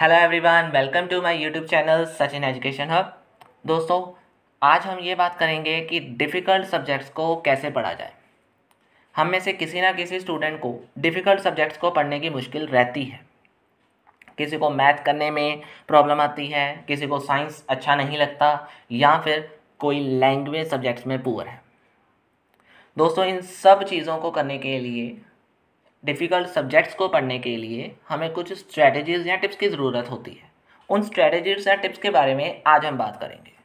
hello everyone welcome to my YouTube channel Sachin education hub दोस्तों आज हम ये बात करेंगे कि डिफ़िकल्ट सब्जेक्ट्स को कैसे पढ़ा जाए हम में से किसी ना किसी स्टूडेंट को डिफ़िकल्ट सब्जेक्ट्स को पढ़ने की मुश्किल रहती है किसी को मैथ करने में प्रॉब्लम आती है किसी को साइंस अच्छा नहीं लगता या फिर कोई लैंग्वेज सब्जेक्ट्स में पुअर है दोस्तों इन सब चीज़ों को करने के लिए डिफ़िकल्ट सब्जेक्ट्स को पढ़ने के लिए हमें कुछ स्ट्रैटेजीज़ या टिप्स की ज़रूरत होती है उन स्ट्रैटेजीज़ या टिप्स के बारे में आज हम बात करेंगे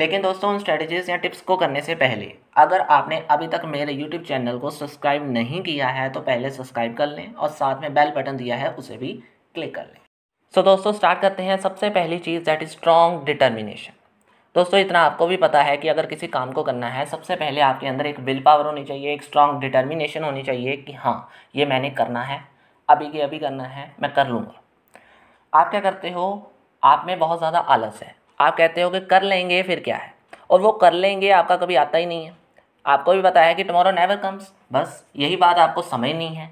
लेकिन दोस्तों उन स्ट्रैटेजीज़ या टिप्स को करने से पहले अगर आपने अभी तक मेरे यूट्यूब चैनल को सब्सक्राइब नहीं किया है तो पहले सब्सक्राइब कर लें और साथ में बेल बटन दिया है उसे भी क्लिक कर लें सो so, दोस्तों स्टार्ट करते हैं सबसे पहली चीज़ दैट इज़ स्ट्रॉन्ग डिटर्मिनेशन दोस्तों इतना आपको भी पता है कि अगर किसी काम को करना है सबसे पहले आपके अंदर एक विल पावर होनी चाहिए एक स्ट्रॉन्ग डिटर्मिनेशन होनी चाहिए कि हाँ ये मैंने करना है अभी के अभी करना है मैं कर लूँगा आप क्या करते हो आप में बहुत ज़्यादा आलस है आप कहते हो कि कर लेंगे फिर क्या है और वो कर लेंगे आपका कभी आता ही नहीं है आपको भी पता है कि टमोरो नेवर कम्स बस यही बात आपको समझ नहीं है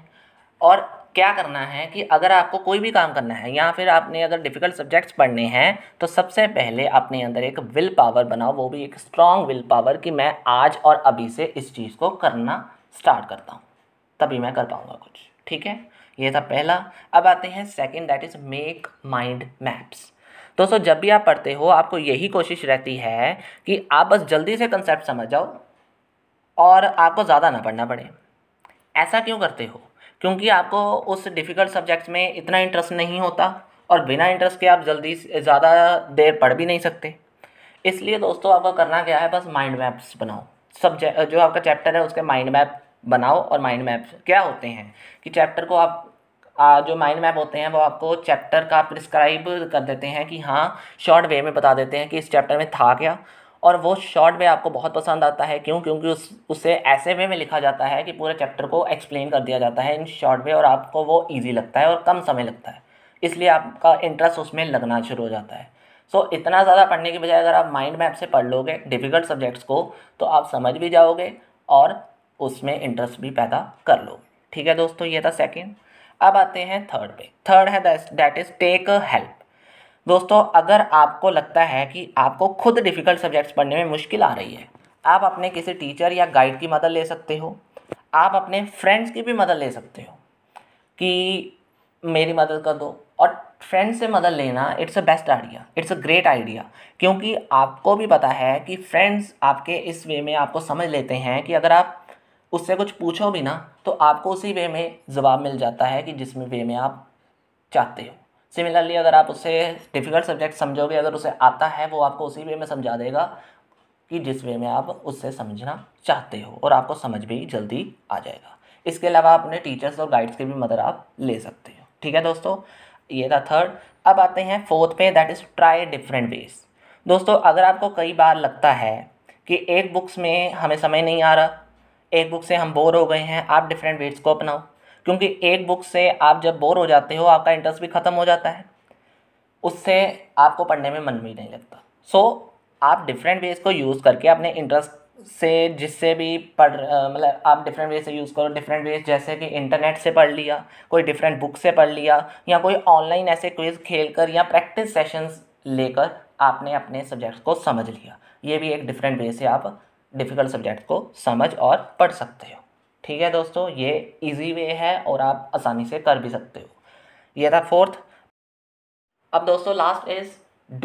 और क्या करना है कि अगर आपको कोई भी काम करना है या फिर आपने अगर डिफ़िकल्ट सब्जेक्ट्स पढ़ने हैं तो सबसे पहले अपने अंदर एक विल पावर बनाओ वो भी एक स्ट्रांग विल पावर कि मैं आज और अभी से इस चीज़ को करना स्टार्ट करता हूँ तभी मैं कर पाऊँगा कुछ ठीक है ये था पहला अब आते हैं second that is make mind maps दोस्तों जब भी आप पढ़ते हो आपको यही कोशिश रहती है कि आप बस जल्दी से कंसेप्ट समझ जाओ और आपको ज़्यादा ना पढ़ना पड़े ऐसा क्यों करते हो क्योंकि आपको उस डिफ़िकल्ट सब्जेक्ट्स में इतना इंटरेस्ट नहीं होता और बिना इंटरेस्ट के आप जल्दी ज़्यादा देर पढ़ भी नहीं सकते इसलिए दोस्तों आपको करना क्या है बस माइंड मैप्स बनाओ सब्जेक्ट जो आपका चैप्टर है उसके माइंड मैप बनाओ और माइंड मैप्स क्या होते हैं कि चैप्टर को आप आ, जो माइंड मैप होते हैं वो आपको चैप्टर का प्रिस्क्राइब कर देते हैं कि हाँ शॉर्ट वे में बता देते हैं कि इस चैप्टर में था क्या और वो शॉर्ट में आपको बहुत पसंद आता है क्यों क्योंकि उस उसे ऐसे वे में लिखा जाता है कि पूरे चैप्टर को एक्सप्लेन कर दिया जाता है इन शॉर्ट में और आपको वो ईजी लगता है और कम समय लगता है इसलिए आपका इंटरेस्ट उसमें लगना शुरू हो जाता है सो so, इतना ज़्यादा पढ़ने के बजाय अगर आप माइंड मैप से पढ़ लोगे डिफ़िकल्ट सब्जेक्ट्स को तो आप समझ भी जाओगे और उसमें इंटरेस्ट भी पैदा कर लोगे ठीक है दोस्तों ये था सेकेंड अब आते हैं थर्ड पे थर्ड है दैट इज़ टेक हेल्प दोस्तों अगर आपको लगता है कि आपको खुद डिफ़िकल्ट सब्जेक्ट्स पढ़ने में मुश्किल आ रही है आप अपने किसी टीचर या गाइड की मदद ले सकते हो आप अपने फ्रेंड्स की भी मदद ले सकते हो कि मेरी मदद कर दो और फ्रेंड्स से मदद लेना it's a best idea it's a great idea क्योंकि आपको भी पता है कि फ्रेंड्स आपके इस वे में आपको समझ लेते हैं कि अगर आप उससे कुछ पूछो भी ना तो आपको उसी वे में जवाब मिल जाता है कि जिसमें वे में आप चाहते हो सिमिलरली अगर आप उसे डिफ़िकल्ट सब्जेक्ट समझोगे अगर उसे आता है वो आपको उसी वे में समझा देगा कि जिस वे में आप उससे समझना चाहते हो और आपको समझ भी जल्दी आ जाएगा इसके अलावा आप अपने टीचर्स और गाइड्स की भी मदद आप ले सकते हो ठीक है दोस्तों ये था थर्ड अब आते हैं फोर्थ पे that is try different ways दोस्तों अगर आपको कई बार लगता है कि एक बुक्स में हमें समय नहीं आ रहा एक बुक से हम बोर हो गए हैं आप डिफरेंट वेज को अपनाओ क्योंकि एक बुक से आप जब बोर हो जाते हो आपका इंटरेस्ट भी ख़त्म हो जाता है उससे आपको पढ़ने में मन भी नहीं लगता सो so, आप डिफरेंट वेज को यूज़ करके अपने इंटरेस्ट से जिससे भी पढ़ मतलब आप डिफरेंट वे से यूज़ करो डिफरेंट वेज जैसे कि इंटरनेट से पढ़ लिया कोई डिफरेंट बुक से पढ़ लिया या कोई ऑनलाइन ऐसे क्विज खेल कर या प्रैक्टिस सेशंस लेकर आपने अपने सब्जेक्ट को समझ लिया ये भी एक डिफरेंट वे से आप डिफ़िकल्ट सब्जेक्ट को समझ और पढ़ सकते हो ठीक है दोस्तों ये इजी वे है और आप आसानी से कर भी सकते हो ये था फोर्थ अब दोस्तों last is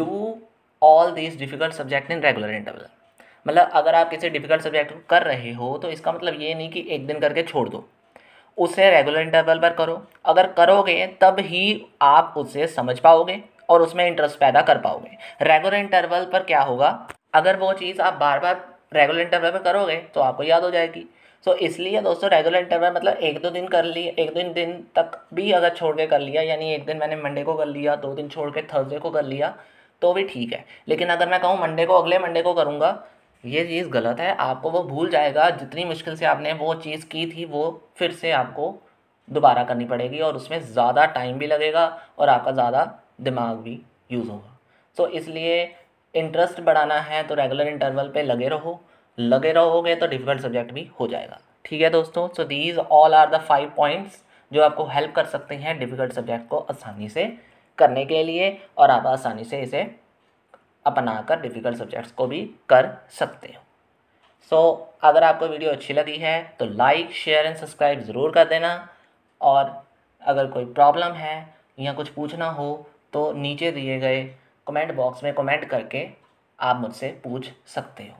do all this difficult subject in regular interval मतलब अगर आप किसी डिफ़िकल्ट सब्जेक्ट को कर रहे हो तो इसका मतलब ये नहीं कि एक दिन करके छोड़ दो उसे रेगुलर इंटरवल पर करो अगर करोगे तब ही आप उसे समझ पाओगे और उसमें इंटरेस्ट पैदा कर पाओगे रेगुलर इंटरवल पर क्या होगा अगर वो चीज़ आप बार बार रेगुलर इंटरवल पर करोगे तो आपको याद हो जाएगी सो इसलिए दोस्तों रेगुलर इंटरवल मतलब एक दो दिन कर लिए एक दो दिन तक भी अगर छोड़ के कर लिया यानी एक दिन मैंने मंडे को कर लिया दो दिन छोड़ के थर्सडे को कर लिया तो भी ठीक है लेकिन अगर मैं कहूँ मंडे को अगले मंडे को करूँगा ये चीज़ गलत है आपको वो भूल जाएगा जितनी मुश्किल से आपने वो चीज़ की थी वो फिर से आपको दोबारा करनी पड़ेगी और उसमें ज़्यादा टाइम भी लगेगा और आपका ज़्यादा दिमाग भी यूज़ होगा सो so, इसलिए इंटरेस्ट बढ़ाना है तो रेगुलर इंटरवल पे लगे रहो लगे रहोगे तो डिफ़िकल्ट सब्जेक्ट भी हो जाएगा ठीक है दोस्तों so these all are the five points जो आपको हेल्प कर सकते हैं डिफ़िकल्ट सब्जेक्ट को आसानी से करने के लिए और आप आसानी से इसे अपना कर डिफ़िकल्ट सब्जेक्ट्स को भी कर सकते हो सो so, अगर आपको वीडियो अच्छी लगी है तो लाइक शेयर एंड सब्सक्राइब ज़रूर कर देना और अगर कोई प्रॉब्लम है या कुछ पूछना हो तो नीचे दिए गए कमेंट बॉक्स में कमेंट करके आप मुझसे पूछ सकते हो